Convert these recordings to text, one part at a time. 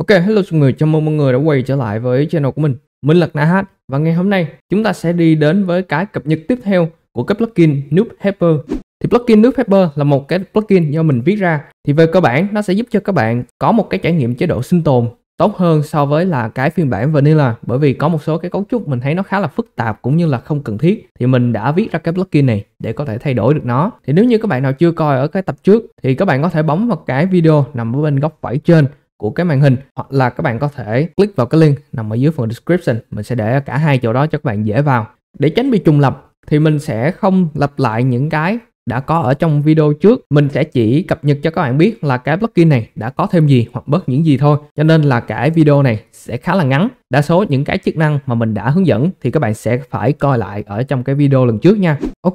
Ok, hello mọi người, chào mừng mọi người đã quay trở lại với channel của mình. Mình là Nahat và ngày hôm nay chúng ta sẽ đi đến với cái cập nhật tiếp theo của cái plugin Noob Helper. Thì plugin Noob Helper là một cái plugin do mình viết ra. Thì về cơ bản nó sẽ giúp cho các bạn có một cái trải nghiệm chế độ sinh tồn tốt hơn so với là cái phiên bản vanilla bởi vì có một số cái cấu trúc mình thấy nó khá là phức tạp cũng như là không cần thiết thì mình đã viết ra cái plugin này để có thể thay đổi được nó thì nếu như các bạn nào chưa coi ở cái tập trước thì các bạn có thể bấm vào cái video nằm ở bên góc phải trên của cái màn hình hoặc là các bạn có thể click vào cái link nằm ở dưới phần description mình sẽ để cả hai chỗ đó cho các bạn dễ vào để tránh bị trùng lập thì mình sẽ không lặp lại những cái đã có ở trong video trước mình sẽ chỉ cập nhật cho các bạn biết là cái plugin này đã có thêm gì hoặc bớt những gì thôi cho nên là cái video này sẽ khá là ngắn đa số những cái chức năng mà mình đã hướng dẫn thì các bạn sẽ phải coi lại ở trong cái video lần trước nha ok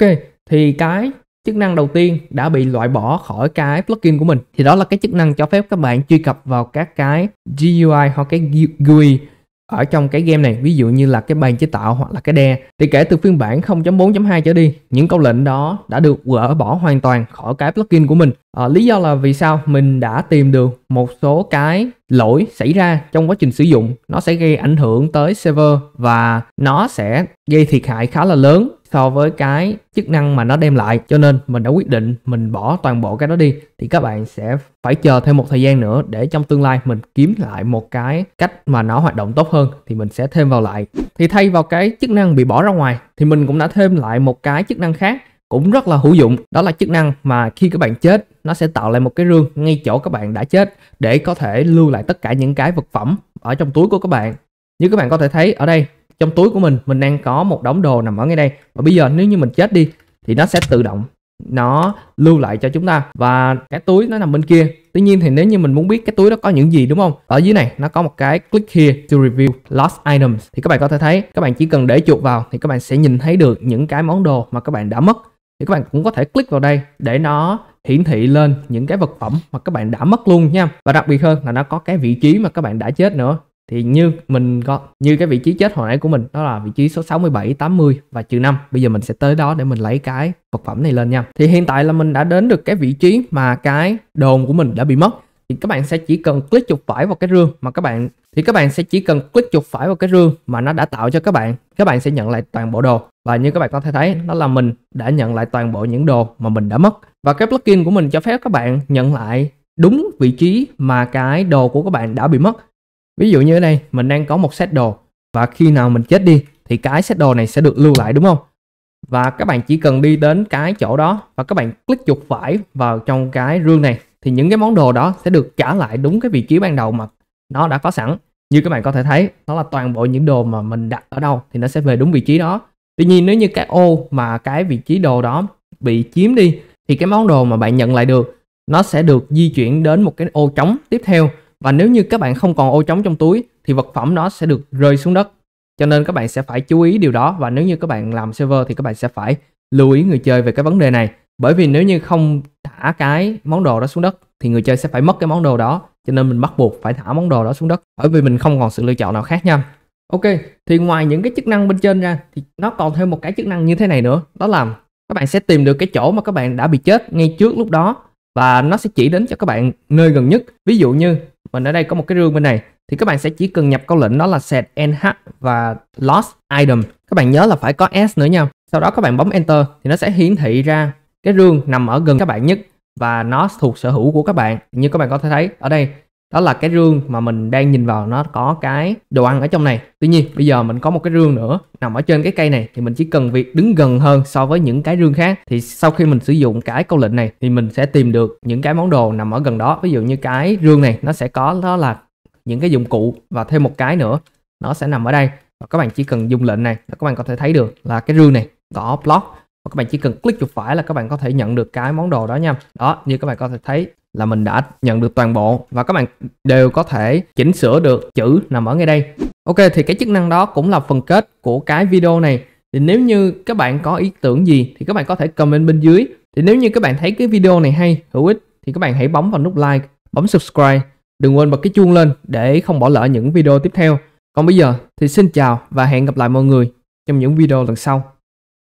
thì cái chức năng đầu tiên đã bị loại bỏ khỏi cái plugin của mình thì đó là cái chức năng cho phép các bạn truy cập vào các cái GUI hoặc cái GUI ở trong cái game này ví dụ như là cái bàn chế tạo hoặc là cái đe thì kể từ phiên bản 0.4.2 trở đi những câu lệnh đó đã được gỡ bỏ hoàn toàn khỏi cái plugin của mình à, lý do là vì sao mình đã tìm được một số cái lỗi xảy ra trong quá trình sử dụng nó sẽ gây ảnh hưởng tới server và nó sẽ gây thiệt hại khá là lớn so với cái chức năng mà nó đem lại cho nên mình đã quyết định mình bỏ toàn bộ cái đó đi thì các bạn sẽ phải chờ thêm một thời gian nữa để trong tương lai mình kiếm lại một cái cách mà nó hoạt động tốt hơn thì mình sẽ thêm vào lại thì thay vào cái chức năng bị bỏ ra ngoài thì mình cũng đã thêm lại một cái chức năng khác cũng rất là hữu dụng đó là chức năng mà khi các bạn chết nó sẽ tạo lại một cái rương ngay chỗ các bạn đã chết để có thể lưu lại tất cả những cái vật phẩm ở trong túi của các bạn như các bạn có thể thấy ở đây trong túi của mình mình đang có một đống đồ nằm ở ngay đây và bây giờ nếu như mình chết đi thì nó sẽ tự động nó lưu lại cho chúng ta và cái túi nó nằm bên kia tuy nhiên thì nếu như mình muốn biết cái túi đó có những gì đúng không ở dưới này nó có một cái click here to review lost items thì các bạn có thể thấy các bạn chỉ cần để chuột vào thì các bạn sẽ nhìn thấy được những cái món đồ mà các bạn đã mất thì các bạn cũng có thể click vào đây để nó hiển thị lên những cái vật phẩm mà các bạn đã mất luôn nha và đặc biệt hơn là nó có cái vị trí mà các bạn đã chết nữa thì như mình có như cái vị trí chết hồi nãy của mình đó là vị trí số 67, 80 và trừ 5. Bây giờ mình sẽ tới đó để mình lấy cái vật phẩm này lên nha. Thì hiện tại là mình đã đến được cái vị trí mà cái đồn của mình đã bị mất. Thì các bạn sẽ chỉ cần click chuột phải vào cái rương mà các bạn thì các bạn sẽ chỉ cần click chuột phải vào cái rương mà nó đã tạo cho các bạn. Các bạn sẽ nhận lại toàn bộ đồ. Và như các bạn có thể thấy đó là mình đã nhận lại toàn bộ những đồ mà mình đã mất. Và cái plugin của mình cho phép các bạn nhận lại đúng vị trí mà cái đồ của các bạn đã bị mất Ví dụ như ở đây mình đang có một set đồ và khi nào mình chết đi thì cái set đồ này sẽ được lưu lại đúng không? Và các bạn chỉ cần đi đến cái chỗ đó và các bạn click chuột phải vào trong cái rương này thì những cái món đồ đó sẽ được trả lại đúng cái vị trí ban đầu mà nó đã có sẵn. Như các bạn có thể thấy, đó là toàn bộ những đồ mà mình đặt ở đâu thì nó sẽ về đúng vị trí đó. Tuy nhiên nếu như cái ô mà cái vị trí đồ đó bị chiếm đi thì cái món đồ mà bạn nhận lại được nó sẽ được di chuyển đến một cái ô trống tiếp theo và nếu như các bạn không còn ô trống trong túi thì vật phẩm đó sẽ được rơi xuống đất. Cho nên các bạn sẽ phải chú ý điều đó và nếu như các bạn làm server thì các bạn sẽ phải lưu ý người chơi về cái vấn đề này. Bởi vì nếu như không thả cái món đồ đó xuống đất thì người chơi sẽ phải mất cái món đồ đó cho nên mình bắt buộc phải thả món đồ đó xuống đất bởi vì mình không còn sự lựa chọn nào khác nha ok thì ngoài những cái chức năng bên trên ra thì nó còn thêm một cái chức năng như thế này nữa đó là các bạn sẽ tìm được cái chỗ mà các bạn đã bị chết ngay trước lúc đó và nó sẽ chỉ đến cho các bạn nơi gần nhất ví dụ như mình ở đây có một cái rương bên này thì các bạn sẽ chỉ cần nhập câu lệnh đó là set nh và lost item các bạn nhớ là phải có s nữa nha sau đó các bạn bấm enter thì nó sẽ hiển thị ra cái rương nằm ở gần các bạn nhất và nó thuộc sở hữu của các bạn như các bạn có thể thấy ở đây đó là cái rương mà mình đang nhìn vào nó có cái đồ ăn ở trong này tuy nhiên bây giờ mình có một cái rương nữa nằm ở trên cái cây này thì mình chỉ cần việc đứng gần hơn so với những cái rương khác thì sau khi mình sử dụng cái câu lệnh này thì mình sẽ tìm được những cái món đồ nằm ở gần đó ví dụ như cái rương này nó sẽ có đó là những cái dụng cụ và thêm một cái nữa nó sẽ nằm ở đây và các bạn chỉ cần dùng lệnh này là các bạn có thể thấy được là cái rương này có block và các bạn chỉ cần click chuột phải là các bạn có thể nhận được cái món đồ đó nha đó như các bạn có thể thấy là mình đã nhận được toàn bộ và các bạn đều có thể chỉnh sửa được chữ nằm ở ngay đây. Ok thì cái chức năng đó cũng là phần kết của cái video này. Thì nếu như các bạn có ý tưởng gì thì các bạn có thể comment bên dưới. Thì nếu như các bạn thấy cái video này hay, hữu ích thì các bạn hãy bấm vào nút like, bấm subscribe. Đừng quên bật cái chuông lên để không bỏ lỡ những video tiếp theo. Còn bây giờ thì xin chào và hẹn gặp lại mọi người trong những video lần sau.